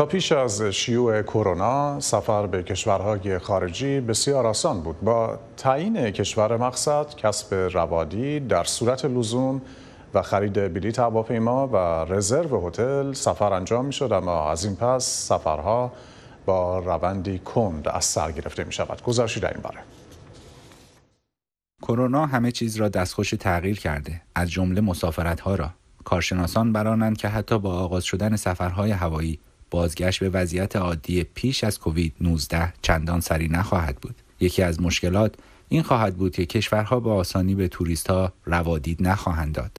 تا پیش از شیوع کرونا سفر به کشورهای خارجی بسیار آسان بود با تعیین کشور مقصد کسب روادی در صورت لزوم و خرید بلیت هواپیما و رزرو هتل سفر انجام می شد اما از این پس سفرها با روندی کند از سر گرفته می شود گزارشی در این باره کرونا همه چیز را دستخوش تغییر کرده از جمله مسافرت ها را کارشناسان برانند که حتی با آغاز شدن سفرهای هوایی بازگشت به وضعیت عادی پیش از کووید 19 چندان سری نخواهد بود یکی از مشکلات این خواهد بود که کشورها به آسانی به توریست ها روادید نخواهند داد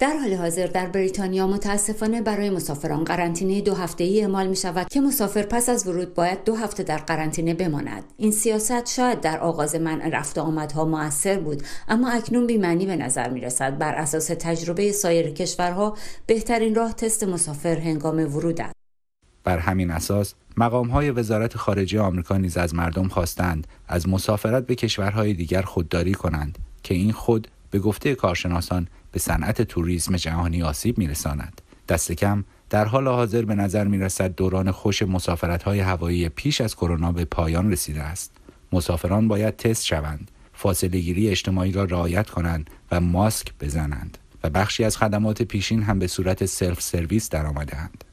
در حال حاضر در بریتانیا متاسفانه برای مسافران قرنطینه دو هفته ای اعمال می شود که مسافر پس از ورود باید دو هفته در قرنطینه بماند این سیاست شاید در آغاز منع رفت آمدها موثر بود اما اکنون بیمعنی به نظر می رسد بر اساس تجربه سایر کشورها بهترین راه تست مسافر هنگام ورود است بر همین اساس مقام های وزارت خارجه آمریکا نیز از مردم خواستند از مسافرت به کشورهای دیگر خودداری کنند که این خود به گفته کارشناسان به صنعت توریسم جهانی آسیب میرساند دست کم در حال حاضر به نظر می دوران خوش مسافرت های هوایی پیش از کرونا به پایان رسیده است. مسافران باید تست شوند، فاصله گیری اجتماعی را رعایت کنند و ماسک بزنند و بخشی از خدمات پیشین هم به صورت سلف سرویس درآمدهاند.